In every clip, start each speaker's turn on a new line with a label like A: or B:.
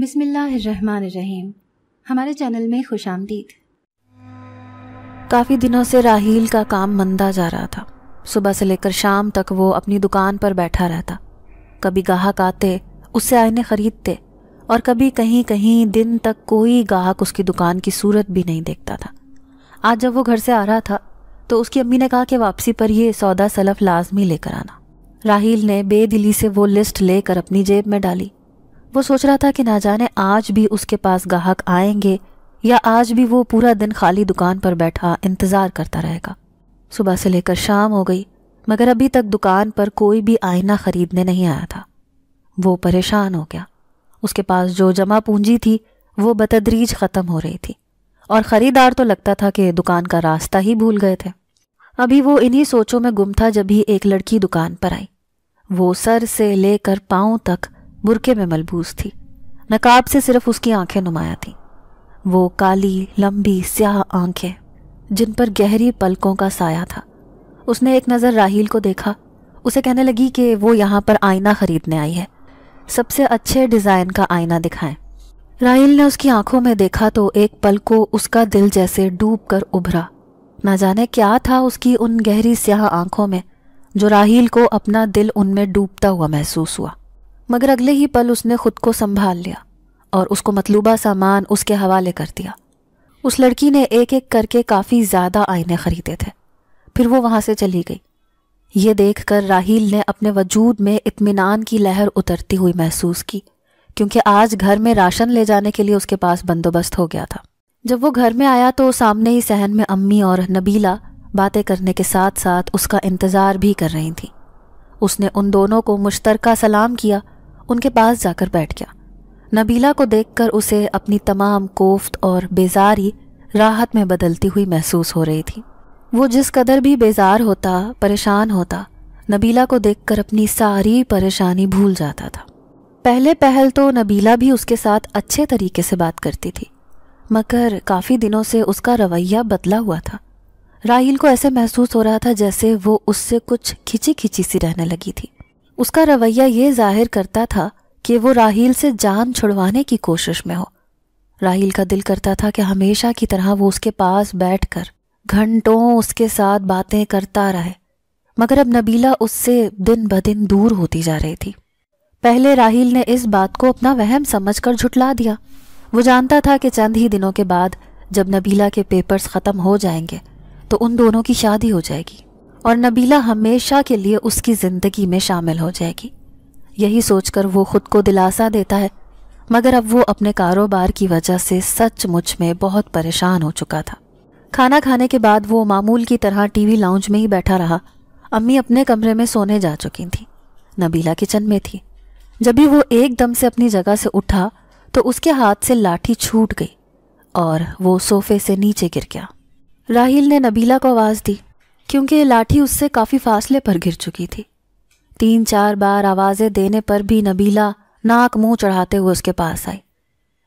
A: बिस्मिल्लाहिर्रहमानिर्रहीम हमारे चैनल में खुश आमदीद काफ़ी दिनों से राहील का काम मंदा जा रहा था सुबह से लेकर शाम तक वो अपनी दुकान पर बैठा रहता कभी गाहक आते उससे आईने खरीदते और कभी कहीं कहीं दिन तक कोई गाहक उसकी दुकान की सूरत भी नहीं देखता था आज जब वो घर से आ रहा था तो उसकी अम्मी ने कहा कि वापसी पर यह सौदा सलफ लाजमी लेकर आना राहील ने बेदिली से वो लिस्ट लेकर अपनी जेब में डाली वो सोच रहा था कि ना जाने आज भी उसके पास गाहक आएंगे या आज भी वो पूरा दिन खाली दुकान पर बैठा इंतज़ार करता रहेगा सुबह से लेकर शाम हो गई मगर अभी तक दुकान पर कोई भी आईना खरीदने नहीं आया था वो परेशान हो गया उसके पास जो जमा पूंजी थी वो बतदरीज ख़त्म हो रही थी और ख़रीदार तो लगता था कि दुकान का रास्ता ही भूल गए थे अभी वो इन्हीं सोचों में गुम था जब भी एक लड़की दुकान पर आई वो सर से लेकर पाँव तक बुरके में मलबूस थी नकाब से सिर्फ उसकी आंखें नुमाया थी वो काली लंबी स्याह आंखें जिन पर गहरी पलकों का साया था उसने एक नज़र राहील को देखा उसे कहने लगी कि वो यहाँ पर आईना खरीदने आई है सबसे अच्छे डिज़ाइन का आईना दिखाएं राहील ने उसकी आंखों में देखा तो एक पल को उसका दिल जैसे डूब कर उभरा ना जाने क्या था उसकी उन गहरी स्याह आंखों में जो राहील को अपना दिल उनमें डूबता हुआ महसूस हुआ मगर अगले ही पल उसने खुद को संभाल लिया और उसको मतलूबा सामान उसके हवाले कर दिया उस लड़की ने एक एक करके काफ़ी ज़्यादा आईने ख़रीदे थे फिर वो वहाँ से चली गई ये देख कर राहील ने अपने वजूद में इतमान की लहर उतरती हुई महसूस की क्योंकि आज घर में राशन ले जाने के लिए उसके पास बंदोबस्त हो गया था जब वो घर में आया तो सामने ही सहन में अम्मी और नबीला बातें करने के साथ साथ उसका इंतज़ार भी कर रही थी उसने उन दोनों को मुश्तरका सलाम किया उनके पास जाकर बैठ गया नबीला को देखकर उसे अपनी तमाम कोफ्त और बेजारी राहत में बदलती हुई महसूस हो रही थी वो जिस कदर भी बेजार होता परेशान होता नबीला को देखकर अपनी सारी परेशानी भूल जाता था पहले पहल तो नबीला भी उसके साथ अच्छे तरीके से बात करती थी मगर काफ़ी दिनों से उसका रवैया बदला हुआ था राहिल को ऐसे महसूस हो रहा था जैसे वो उससे कुछ खिंची खिंची सी रहने लगी थी उसका रवैया ये जाहिर करता था कि वो राहील से जान छुड़वाने की कोशिश में हो राहील का दिल करता था कि हमेशा की तरह वो उसके पास बैठकर घंटों उसके साथ बातें करता रहे मगर अब नबीला उससे दिन ब दिन दूर होती जा रही थी पहले राहील ने इस बात को अपना वहम समझकर झुटला दिया वो जानता था कि चंद ही दिनों के बाद जब नबीला के पेपर्स ख़त्म हो जाएंगे तो उन दोनों की शादी हो जाएगी और नबीला हमेशा के लिए उसकी ज़िंदगी में शामिल हो जाएगी यही सोचकर वो खुद को दिलासा देता है मगर अब वो अपने कारोबार की वजह से सचमुच में बहुत परेशान हो चुका था खाना खाने के बाद वो मामूल की तरह टीवी लाउंज में ही बैठा रहा अम्मी अपने कमरे में सोने जा चुकी थी नबीला किचन में थी जब भी वो एकदम से अपनी जगह से उठा तो उसके हाथ से लाठी छूट गई और वो सोफे से नीचे गिर गया राहिल ने नबीला को आवाज़ दी क्योंकि लाठी उससे काफ़ी फासले पर गिर चुकी थी तीन चार बार आवाज़ें देने पर भी नबीला नाक मुंह चढ़ाते हुए उसके पास आई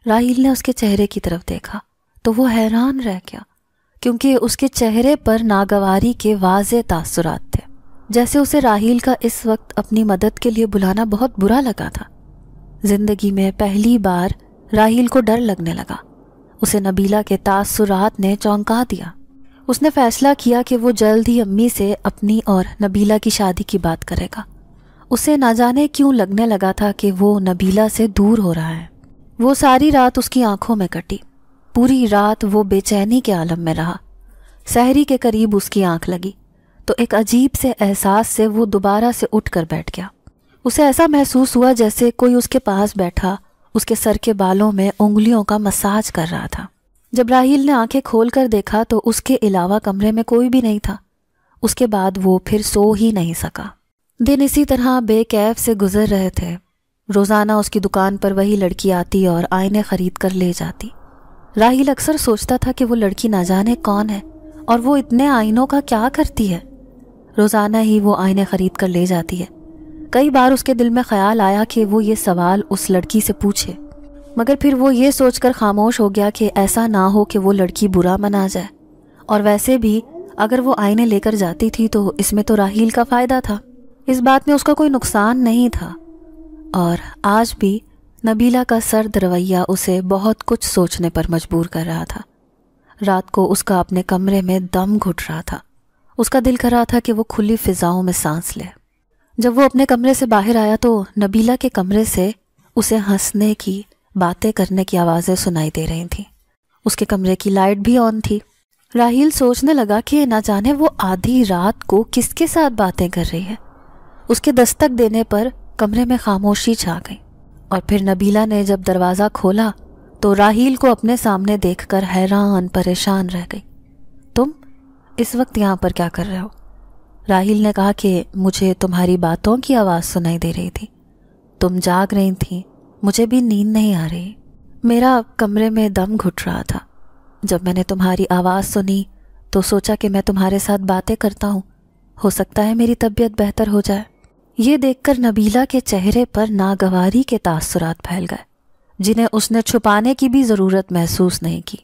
A: राहील ने उसके चेहरे की तरफ देखा तो वो हैरान रह गया क्योंकि उसके चेहरे पर नागवारी के वाज तासुरात थे जैसे उसे राहील का इस वक्त अपनी मदद के लिए बुलाना बहुत बुरा लगा था जिंदगी में पहली बार राहील को डर लगने लगा उसे नबीला के तासुरात ने चौंका दिया उसने फैसला किया कि वो जल्द ही अम्मी से अपनी और नबीला की शादी की बात करेगा उसे ना जाने क्यों लगने लगा था कि वो नबीला से दूर हो रहा है वो सारी रात उसकी आंखों में कटी पूरी रात वो बेचैनी के आलम में रहा सहरी के करीब उसकी आंख लगी तो एक अजीब से एहसास से वो दोबारा से उठ कर बैठ गया उसे ऐसा महसूस हुआ जैसे कोई उसके पास बैठा उसके सर के बालों में उंगलियों का मसाज कर रहा था जब राहील ने आंखें खोल कर देखा तो उसके अलावा कमरे में कोई भी नहीं था उसके बाद वो फिर सो ही नहीं सका दिन इसी तरह बेकैफ से गुजर रहे थे रोज़ाना उसकी दुकान पर वही लड़की आती और आईने खरीद कर ले जाती राहील अक्सर सोचता था कि वो लड़की ना जाने कौन है और वो इतने आईनों का क्या करती है रोज़ाना ही वो आईने खरीद कर ले जाती है कई बार उसके दिल में ख्याल आया कि वो ये सवाल उस लड़की से पूछे मगर फिर वो ये सोचकर खामोश हो गया कि ऐसा ना हो कि वो लड़की बुरा मना जाए और वैसे भी अगर वो आईने लेकर जाती थी तो इसमें तो राहील का फ़ायदा था इस बात में उसका कोई नुकसान नहीं था और आज भी नबीला का सर्द रवैया उसे बहुत कुछ सोचने पर मजबूर कर रहा था रात को उसका अपने कमरे में दम घुट रहा था उसका दिल कर रहा था कि वो खुली फिजाओं में सांस ले जब वो अपने कमरे से बाहर आया तो नबीला के कमरे से उसे हंसने की बातें करने की आवाज़ें सुनाई दे रही थीं उसके कमरे की लाइट भी ऑन थी राहील सोचने लगा कि ना जाने वो आधी रात को किसके साथ बातें कर रही है उसके दस्तक देने पर कमरे में खामोशी छा गई और फिर नबीला ने जब दरवाज़ा खोला तो राहील को अपने सामने देखकर हैरान परेशान रह गई तुम इस वक्त यहाँ पर क्या कर रहे हो राहील ने कहा कि मुझे तुम्हारी बातों की आवाज़ सुनाई दे रही थी तुम जाग रही थी मुझे भी नींद नहीं आ रही मेरा कमरे में दम घुट रहा था जब मैंने तुम्हारी आवाज़ सुनी तो सोचा कि मैं तुम्हारे साथ बातें करता हूँ हो सकता है मेरी तबीयत बेहतर हो जाए ये देखकर नबीला के चेहरे पर नागवारी के तासुरात फैल गए जिन्हें उसने छुपाने की भी ज़रूरत महसूस नहीं की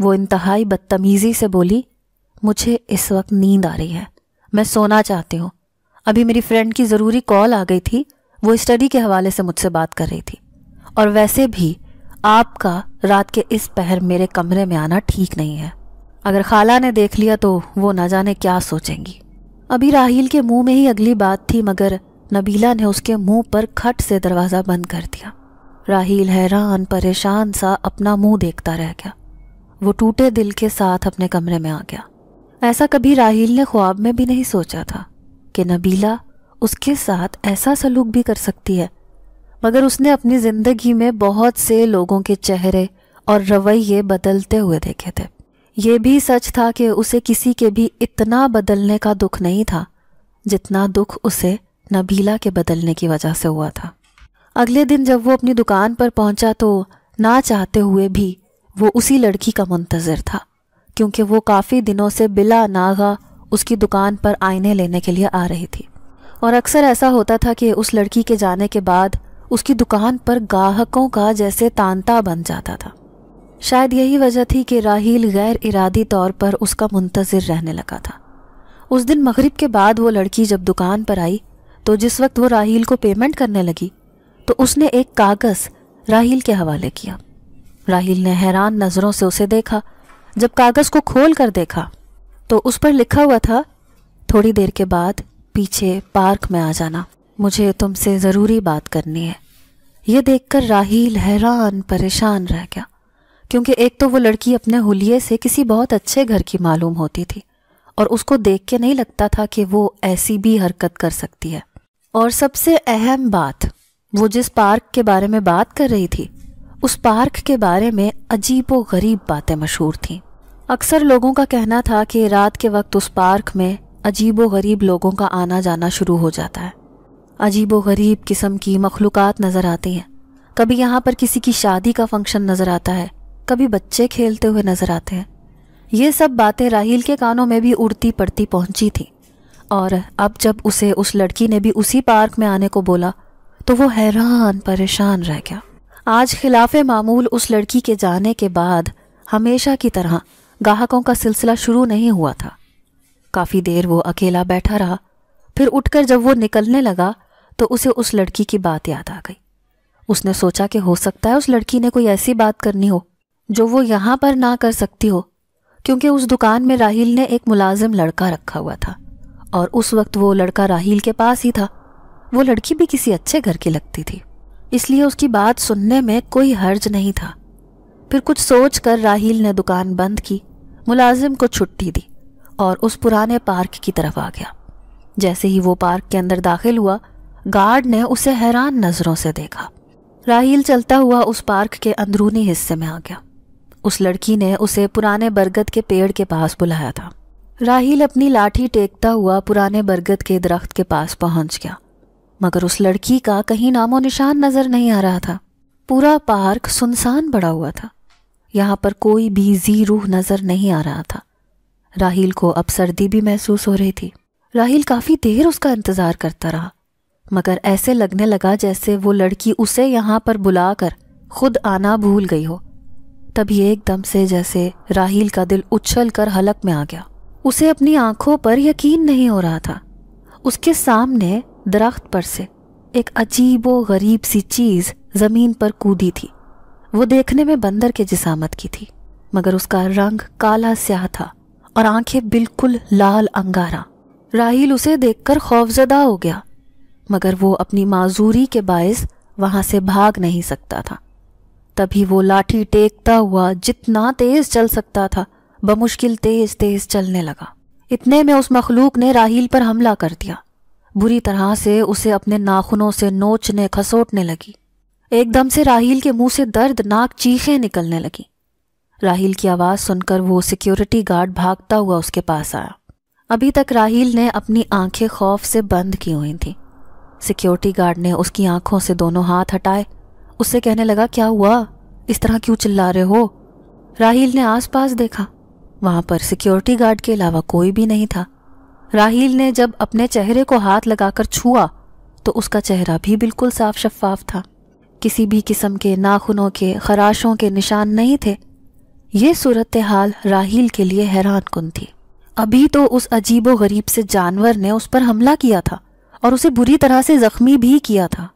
A: वो इंतहाई बदतमीज़ी से बोली मुझे इस वक्त नींद आ रही है मैं सोना चाहती हूँ अभी मेरी फ्रेंड की ज़रूरी कॉल आ गई थी वो स्टडी के हवाले से मुझसे बात कर रही थी और वैसे भी आपका रात के इस पहर मेरे कमरे में आना ठीक नहीं है अगर खाला ने देख लिया तो वो ना जाने क्या सोचेंगी अभी राहील के मुंह में ही अगली बात थी मगर नबीला ने उसके मुंह पर खट से दरवाज़ा बंद कर दिया राहील हैरान परेशान सा अपना मुंह देखता रह गया वो टूटे दिल के साथ अपने कमरे में आ गया ऐसा कभी राहील ने ख्वाब में भी नहीं सोचा था कि नबीला उसके साथ ऐसा सलूक भी कर सकती है मगर उसने अपनी जिंदगी में बहुत से लोगों के चेहरे और रवैये बदलते हुए देखे थे ये भी सच था कि उसे किसी के भी इतना बदलने का दुख नहीं था जितना दुख उसे नबीला के बदलने की वजह से हुआ था अगले दिन जब वो अपनी दुकान पर पहुंचा तो ना चाहते हुए भी वो उसी लड़की का मुंतज़र था क्योंकि वो काफ़ी दिनों से बिला नागा उसकी दुकान पर आईने लेने के लिए आ रही थी और अक्सर ऐसा होता था कि उस लड़की के जाने के बाद उसकी दुकान पर गाहकों का जैसे तांता बन जाता था शायद यही वजह थी कि राहील गैर इरादी तौर पर उसका मुंतजर रहने लगा था उस दिन मगरिब के बाद वो लड़की जब दुकान पर आई तो जिस वक्त वो राहील को पेमेंट करने लगी तो उसने एक कागज़ राहील के हवाले किया राहील ने हैरान नज़रों से उसे देखा जब कागज़ को खोल कर देखा तो उस पर लिखा हुआ था थोड़ी देर के बाद पीछे पार्क में आ जाना मुझे तुमसे ज़रूरी बात करनी है ये देखकर राहील हैरान परेशान रह गया क्योंकि एक तो वो लड़की अपने हुलिये से किसी बहुत अच्छे घर की मालूम होती थी और उसको देख के नहीं लगता था कि वो ऐसी भी हरकत कर सकती है और सबसे अहम बात वो जिस पार्क के बारे में बात कर रही थी उस पार्क के बारे में अजीब गरीब बातें मशहूर थीं अक्सर लोगों का कहना था कि रात के वक्त उस पार्क में अजीब गरीब लोगों का आना जाना शुरू हो जाता है अजीब व गरीब किस्म की मखलूक़ नज़र आती हैं कभी यहाँ पर किसी की शादी का फंक्शन नज़र आता है कभी बच्चे खेलते हुए नज़र आते हैं ये सब बातें राहील के कानों में भी उड़ती पड़ती पहुंची थी और अब जब उसे उस लड़की ने भी उसी पार्क में आने को बोला तो वो हैरान परेशान रह गया आज खिलाफ मामूल उस लड़की के जाने के बाद हमेशा की तरह गाहकों का सिलसिला शुरू नहीं हुआ था काफ़ी देर वो अकेला बैठा रहा फिर उठकर जब वो निकलने लगा तो उसे उस लड़की की बात याद आ गई उसने सोचा कि हो सकता है उस लड़की ने कोई ऐसी बात करनी हो जो वो यहां पर ना कर सकती हो क्योंकि उस दुकान में राहिल ने एक मुलाजिम लड़का रखा हुआ था और उस वक्त वो लड़का राहिल के पास ही था वो लड़की भी किसी अच्छे घर की लगती थी इसलिए उसकी बात सुनने में कोई हर्ज नहीं था फिर कुछ सोच कर राहिल ने दुकान बंद की मुलाजिम को छुट्टी दी और उस पुराने पार्क की तरफ आ गया जैसे ही वो पार्क के अंदर दाखिल हुआ गार्ड ने उसे हैरान नजरों से देखा राहील चलता हुआ उस पार्क के अंदरूनी हिस्से में आ गया उस लड़की ने उसे पुराने बरगद के पेड़ के पास बुलाया था राहील अपनी लाठी टेकता हुआ पुराने बरगद के दरख्त के पास पहुंच गया मगर उस लड़की का कहीं नामो निशान नजर नहीं आ रहा था पूरा पार्क सुनसान पड़ा हुआ था यहाँ पर कोई भी जी रूह नजर नहीं आ रहा था राहील को अब सर्दी भी महसूस हो रही थी राहील काफी देर उसका इंतजार करता रहा मगर ऐसे लगने लगा जैसे वो लड़की उसे यहाँ पर बुलाकर खुद आना भूल गई हो तभी एकदम से जैसे राहील का दिल उछल कर हलक में आ गया उसे अपनी आंखों पर यकीन नहीं हो रहा था उसके सामने दरख्त पर से एक अजीबो गरीब सी चीज़ ज़मीन पर कूदी थी वो देखने में बंदर के जिसामत की थी मगर उसका रंग काला स्याह था और आंखें बिल्कुल लाल अंगारा राहील उसे देखकर खौफजदा हो गया मगर वो अपनी माजूरी के बायस वहां से भाग नहीं सकता था तभी वो लाठी टेकता हुआ जितना तेज चल सकता था बमुश्किल तेज तेज चलने लगा इतने में उस मखलूक ने राहील पर हमला कर दिया बुरी तरह से उसे अपने नाखूनों से नोचने खसोटने लगी एकदम से राहील के मुंह से दर्दनाक चीखें निकलने लगी राहील की आवाज़ सुनकर वो सिक्योरिटी गार्ड भागता हुआ उसके पास आया अभी तक राहील ने अपनी आंखें खौफ से बंद की हुई थीं सिक्योरिटी गार्ड ने उसकी आंखों से दोनों हाथ हटाए उससे कहने लगा क्या हुआ इस तरह क्यों चिल्ला रहे हो राहील ने आसपास देखा वहां पर सिक्योरिटी गार्ड के अलावा कोई भी नहीं था राहील ने जब अपने चेहरे को हाथ लगाकर छुआ तो उसका चेहरा भी बिल्कुल साफ शफाफ था किसी भी किस्म के नाखूनों के खराशों के निशान नहीं थे ये सूरत हाल राहील के लिए हैरान थी अभी तो उस अजीबो गरीब से जानवर ने उस पर हमला किया था और उसे बुरी तरह से जख्मी भी किया था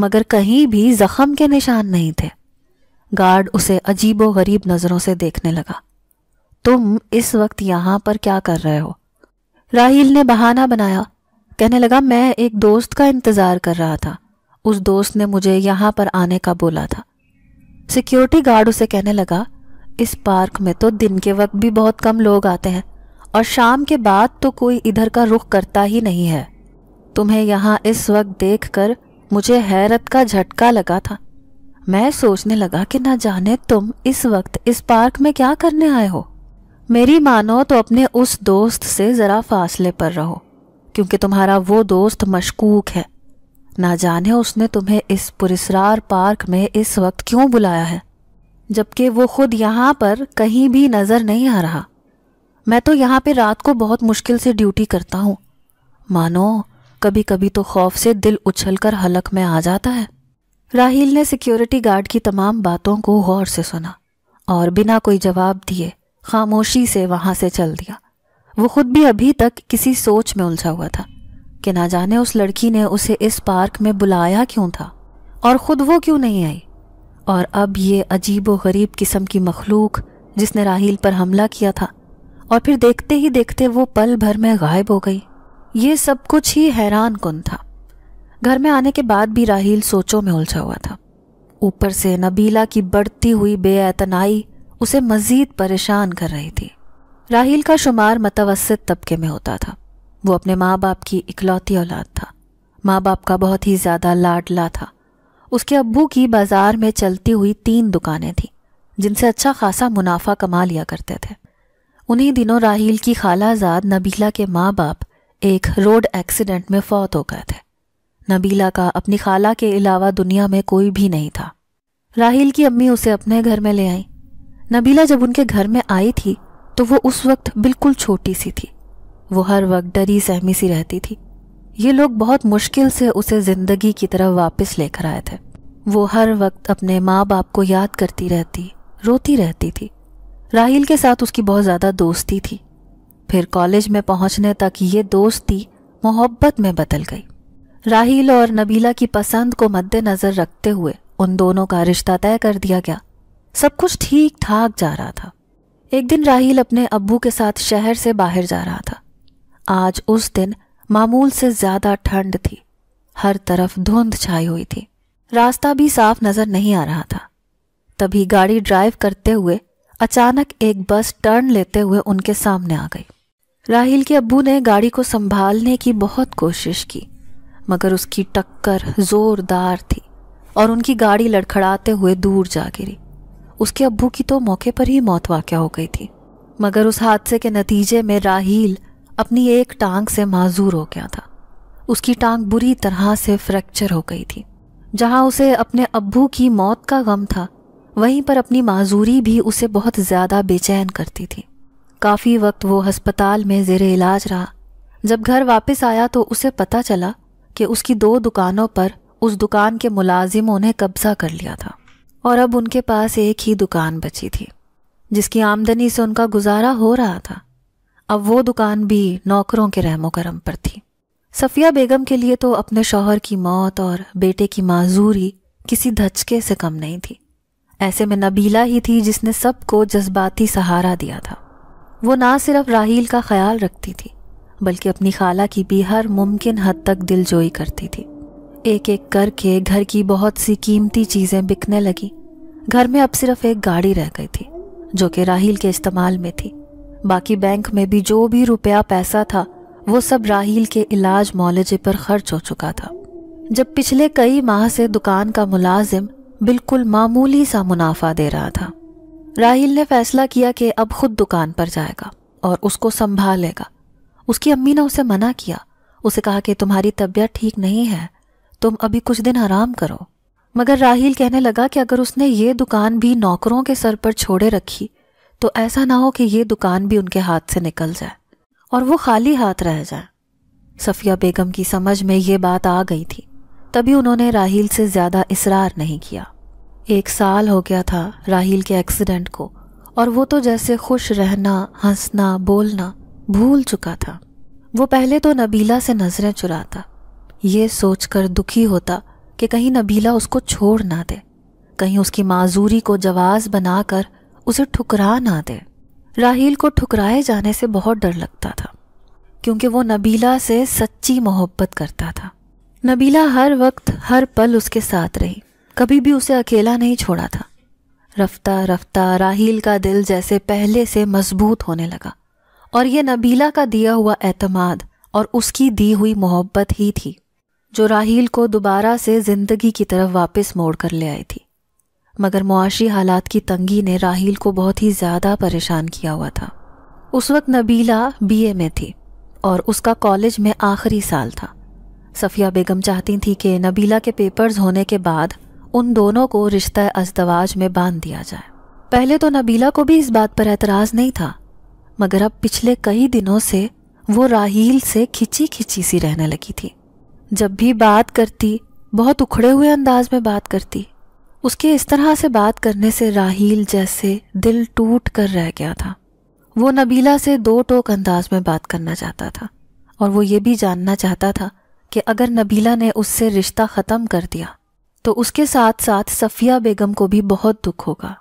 A: मगर कहीं भी जख्म के निशान नहीं थे गार्ड उसे अजीबो गरीब नज़रों से देखने लगा तुम इस वक्त यहां पर क्या कर रहे हो राहील ने बहाना बनाया कहने लगा मैं एक दोस्त का इंतज़ार कर रहा था उस दोस्त ने मुझे यहां पर आने का बोला था सिक्योरिटी गार्ड उसे कहने लगा इस पार्क में तो दिन के वक्त भी बहुत कम लोग आते हैं और शाम के बाद तो कोई इधर का रुख करता ही नहीं है तुम्हें यहाँ इस वक्त देखकर मुझे हैरत का झटका लगा था मैं सोचने लगा कि ना जाने तुम इस वक्त इस पार्क में क्या करने आए हो मेरी मानो तो अपने उस दोस्त से ज़रा फासले पर रहो क्योंकि तुम्हारा वो दोस्त मशकूक है ना जाने उसने तुम्हें इस पुरस्रार पार्क में इस वक्त क्यों बुलाया है जबकि वो खुद यहाँ पर कहीं भी नज़र नहीं आ रहा मैं तो यहाँ पे रात को बहुत मुश्किल से ड्यूटी करता हूँ मानो कभी कभी तो खौफ से दिल उछलकर हलक में आ जाता है राहील ने सिक्योरिटी गार्ड की तमाम बातों को गौर से सुना और बिना कोई जवाब दिए खामोशी से वहां से चल दिया वो खुद भी अभी तक किसी सोच में उलझा हुआ था कि ना जाने उस लड़की ने उसे इस पार्क में बुलाया क्यों था और ख़ुद वो क्यों नहीं आई और अब ये अजीब व गरीब किस्म की मखलूक जिसने राहील पर हमला किया था और फिर देखते ही देखते वो पल भर में गायब हो गई ये सब कुछ ही हैरान कन था घर में आने के बाद भी राहील सोचों में उलझा हुआ था ऊपर से नबीला की बढ़ती हुई बेअतनाई उसे मजीद परेशान कर रही थी राहील का शुमार मतवसत तबके में होता था वो अपने माँ बाप की इकलौती औलाद था माँ बाप का बहुत ही ज़्यादा लाडला था उसके अब्बू की बाज़ार में चलती हुई तीन दुकानें थीं जिनसे अच्छा खासा मुनाफा कमा लिया करते थे उन्हीं दिनों राहील की खालाजाद नबीला के माँ बाप एक रोड एक्सीडेंट में फौत हो गए थे नबीला का अपनी खाला के अलावा दुनिया में कोई भी नहीं था राहिल की अम्मी उसे अपने घर में ले आई नबीला जब उनके घर में आई थी तो वो उस वक्त बिल्कुल छोटी सी थी वो हर वक्त डरी सहमी सी रहती थी ये लोग बहुत मुश्किल से उसे ज़िंदगी की तरफ वापस लेकर आए थे वो हर वक्त अपने माँ बाप को याद करती रहती रोती रहती थी राहिल के साथ उसकी बहुत ज़्यादा दोस्ती थी फिर कॉलेज में पहुंचने तक ये दोस्ती मोहब्बत में बदल गई राहील और नबीला की पसंद को मद्देनज़र रखते हुए उन दोनों का रिश्ता तय कर दिया गया सब कुछ ठीक ठाक जा रहा था एक दिन राहील अपने अब्बू के साथ शहर से बाहर जा रहा था आज उस दिन मामूल से ज़्यादा ठंड थी हर तरफ धुंध छाई हुई थी रास्ता भी साफ नज़र नहीं आ रहा था तभी गाड़ी ड्राइव करते हुए अचानक एक बस टर्न लेते हुए उनके सामने आ गई राहिल के अब्बू ने गाड़ी को संभालने की बहुत कोशिश की मगर उसकी टक्कर जोरदार थी और उनकी गाड़ी लड़खड़ाते हुए दूर जा गिरी उसके अब्बू की तो मौके पर ही मौत वाक़ हो गई थी मगर उस हादसे के नतीजे में राहील अपनी एक टांग से माजूर हो गया था उसकी टांग बुरी तरह से फ्रैक्चर हो गई थी जहां उसे अपने अब्बू की मौत का गम था वहीं पर अपनी माजूरी भी उसे बहुत ज़्यादा बेचैन करती थी काफ़ी वक्त वो हस्पताल में जेर इलाज रहा जब घर वापस आया तो उसे पता चला कि उसकी दो दुकानों पर उस दुकान के मुलाजिमों ने कब्जा कर लिया था और अब उनके पास एक ही दुकान बची थी जिसकी आमदनी से उनका गुजारा हो रहा था अब वो दुकान भी नौकरों के रहमो करम पर थी सफिया बेगम के लिए तो अपने शौहर की मौत और बेटे की माजूरी किसी धचके से कम नहीं थी ऐसे में नबीला ही थी जिसने सबको जज्बाती सहारा दिया था वो ना सिर्फ राहील का ख्याल रखती थी बल्कि अपनी खाला की भी हर मुमकिन हद तक दिलजोई करती थी एक एक करके घर की बहुत सी कीमती चीज़ें बिकने लगी घर में अब सिर्फ एक गाड़ी रह गई थी जो कि राहील के इस्तेमाल में थी बाकी बैंक में भी जो भी रुपया पैसा था वो सब राहील के इलाज मॉलेजे पर खर्च हो चुका था जब पिछले कई माह से दुकान का मुलाजिम बिल्कुल मामूली सा मुनाफा दे रहा था राहिल ने फैसला किया कि अब खुद दुकान पर जाएगा और उसको संभाल लेगा उसकी अम्मी ने उसे मना किया उसे कहा कि तुम्हारी तबीयत ठीक नहीं है तुम अभी कुछ दिन आराम करो मगर राहिल कहने लगा कि अगर उसने ये दुकान भी नौकरों के सर पर छोड़े रखी तो ऐसा ना हो कि ये दुकान भी उनके हाथ से निकल जाए और वो खाली हाथ रह जाए सफिया बेगम की समझ में ये बात आ गई थी तभी उन्होंने राहिल से ज़्यादा इसरार नहीं किया एक साल हो गया था राहील के एक्सीडेंट को और वो तो जैसे खुश रहना हंसना बोलना भूल चुका था वो पहले तो नबीला से नज़रें चुराता ये सोचकर दुखी होता कि कहीं नबीला उसको छोड़ ना दे कहीं उसकी माजूरी को जवाज बनाकर उसे ठुकरा ना दे राहील को ठुकराए जाने से बहुत डर लगता था क्योंकि वो नबीला से सच्ची मोहब्बत करता था नबीला हर वक्त हर पल उसके साथ रही कभी भी उसे अकेला नहीं छोड़ा था रफ्ता रफ्ता राहील का दिल जैसे पहले से मजबूत होने लगा और यह नबीला का दिया हुआ एतमाद और उसकी दी हुई मोहब्बत ही थी जो राहील को दोबारा से ज़िंदगी की तरफ वापस मोड़ कर ले आई थी मगर मुआशी हालात की तंगी ने राहील को बहुत ही ज़्यादा परेशान किया हुआ था उस वक्त नबीला बीए में थी और उसका कॉलेज में आखिरी साल था सफ़िया बेगम चाहती थी कि नबीला के पेपर्स होने के बाद उन दोनों को रिश्ता अजदवाज में बांध दिया जाए पहले तो नबीला को भी इस बात पर एतराज़ नहीं था मगर अब पिछले कई दिनों से वो राहील से खिंची खिंची सी रहने लगी थी जब भी बात करती बहुत उखड़े हुए अंदाज में बात करती उसके इस तरह से बात करने से राहील जैसे दिल टूट कर रह गया था वो नबीला से दो टोक अंदाज में बात करना चाहता था और वो ये भी जानना चाहता था कि अगर नबीला ने उससे रिश्ता ख़त्म कर दिया तो उसके साथ साथ सफिया बेगम को भी बहुत दुख होगा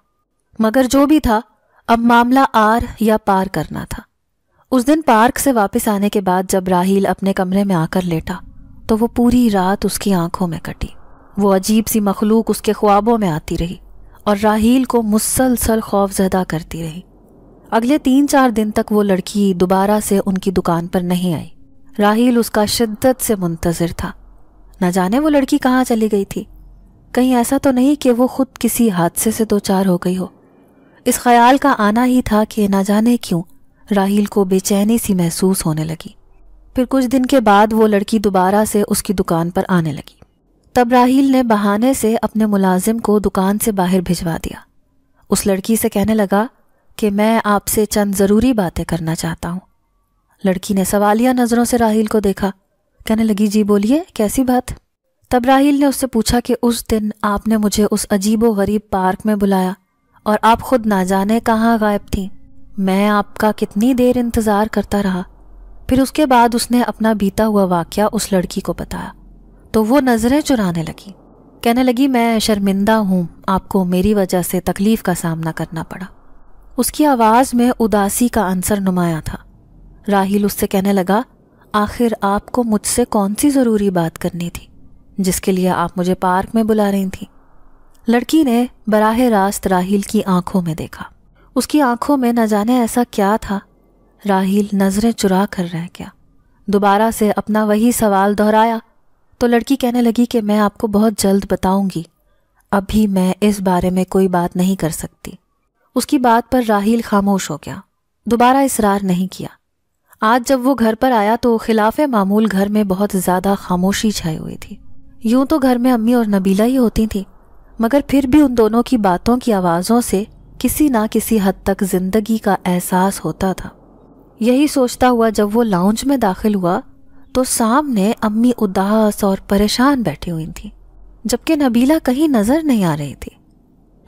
A: मगर जो भी था अब मामला आर या पार करना था उस दिन पार्क से वापस आने के बाद जब राहील अपने कमरे में आकर लेटा तो वो पूरी रात उसकी आंखों में कटी वो अजीब सी मखलूक उसके ख्वाबों में आती रही और राहील को मुसलसल जदा करती रही अगले तीन चार दिन तक वो लड़की दोबारा से उनकी दुकान पर नहीं आई राहील उसका शिद्दत से मुंतज़र था न जाने वो लड़की कहाँ चली गई थी कहीं ऐसा तो नहीं कि वो खुद किसी हादसे से दो चार हो गई हो इस ख्याल का आना ही था कि ना जाने क्यों राहील को बेचैनी सी महसूस होने लगी फिर कुछ दिन के बाद वो लड़की दोबारा से उसकी दुकान पर आने लगी तब राहील ने बहाने से अपने मुलाजिम को दुकान से बाहर भिजवा दिया उस लड़की से कहने लगा कि मैं आपसे चंद ज़रूरी बातें करना चाहता हूँ लड़की ने सवालिया नज़रों से राहील को देखा कहने लगी जी बोलिए कैसी बात तब राहील ने उससे पूछा कि उस दिन आपने मुझे उस अजीबो गरीब पार्क में बुलाया और आप खुद ना जाने कहाँ गायब थी मैं आपका कितनी देर इंतज़ार करता रहा फिर उसके बाद उसने अपना बीता हुआ वाक्य उस लड़की को बताया तो वो नज़रें चुराने लगी कहने लगी मैं शर्मिंदा हूं आपको मेरी वजह से तकलीफ़ का सामना करना पड़ा उसकी आवाज़ में उदासी का अंसर नुमाया था राहिल उससे कहने लगा आखिर आपको मुझसे कौन सी ज़रूरी बात करनी थी जिसके लिए आप मुझे पार्क में बुला रही थी लड़की ने बराह रास्त राहिल की आंखों में देखा उसकी आंखों में न जाने ऐसा क्या था राहल नज़रें चुरा कर रह गया दोबारा से अपना वही सवाल दोहराया तो लड़की कहने लगी कि मैं आपको बहुत जल्द बताऊंगी अभी मैं इस बारे में कोई बात नहीं कर सकती उसकी बात पर राहल खामोश हो गया दोबारा इसरार नहीं किया आज जब वो घर पर आया तो खिलाफ मामूल घर में बहुत ज़्यादा खामोशी छाई हुई थी यूं तो घर में अम्मी और नबीला ही होती थी मगर फिर भी उन दोनों की बातों की आवाज़ों से किसी ना किसी हद तक जिंदगी का एहसास होता था यही सोचता हुआ जब वो लाउंज में दाखिल हुआ तो सामने अम्मी उदास और परेशान बैठी हुई थी जबकि नबीला कहीं नज़र नहीं आ रही थी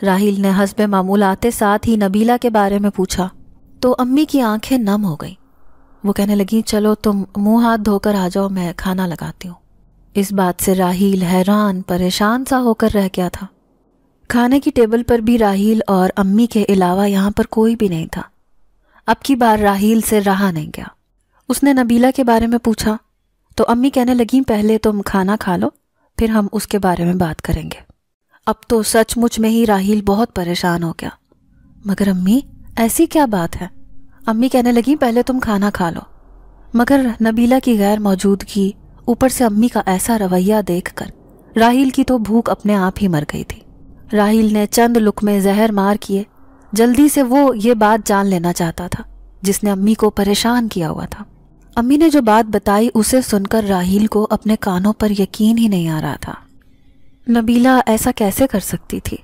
A: राहिल ने हंसबे मामूल आते साथ ही नबीला के बारे में पूछा तो अम्मी की आंखें नम हो गई वो कहने लगी चलो तुम मुंह हाथ धोकर आ जाओ मैं खाना लगाती हूँ इस बात से राहील हैरान परेशान सा होकर रह गया था खाने की टेबल पर भी राहील और अम्मी के अलावा यहाँ पर कोई भी नहीं था अब की बार राहील से रहा नहीं गया उसने नबीला के बारे में पूछा तो अम्मी कहने लगी पहले तुम खाना खा लो फिर हम उसके बारे में बात करेंगे अब तो सचमुच में ही राहील बहुत परेशान हो गया मगर अम्मी ऐसी क्या बात है अम्मी कहने लगी पहले तुम खाना खा लो मगर नबीला की गैर मौजूदगी ऊपर से अम्मी का ऐसा रवैया देखकर राहिल की तो भूख अपने आप ही मर गई थी राहिल ने चंद लुक में जहर मार किए जल्दी से वो ये बात जान लेना चाहता था जिसने अम्मी को परेशान किया हुआ था अम्मी ने जो बात बताई उसे सुनकर राहिल को अपने कानों पर यकीन ही नहीं आ रहा था नबीला ऐसा कैसे कर सकती थी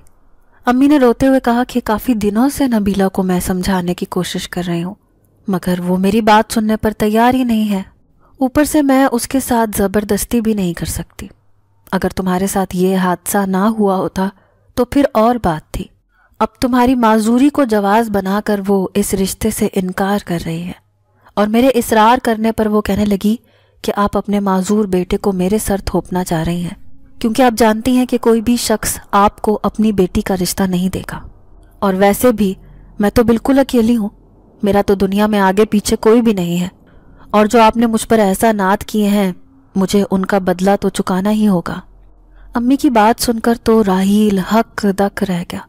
A: अम्मी ने रोते हुए कहा कि काफ़ी दिनों से नबीला को मैं समझाने की कोशिश कर रही हूँ मगर वो मेरी बात सुनने पर तैयार ही नहीं है ऊपर से मैं उसके साथ ज़बरदस्ती भी नहीं कर सकती अगर तुम्हारे साथ ये हादसा ना हुआ होता तो फिर और बात थी अब तुम्हारी माजूरी को जवाब बनाकर वो इस रिश्ते से इनकार कर रही है और मेरे इसरार करने पर वो कहने लगी कि आप अपने माजूर बेटे को मेरे सर थोपना चाह रही हैं क्योंकि आप जानती हैं कि कोई भी शख्स आपको अपनी बेटी का रिश्ता नहीं देगा और वैसे भी मैं तो बिल्कुल अकेली हूँ मेरा तो दुनिया में आगे पीछे कोई भी नहीं है और जो आपने मुझ पर ऐसा नाद किए हैं मुझे उनका बदला तो चुकाना ही होगा अम्मी की बात सुनकर तो राहील हक दक रह गया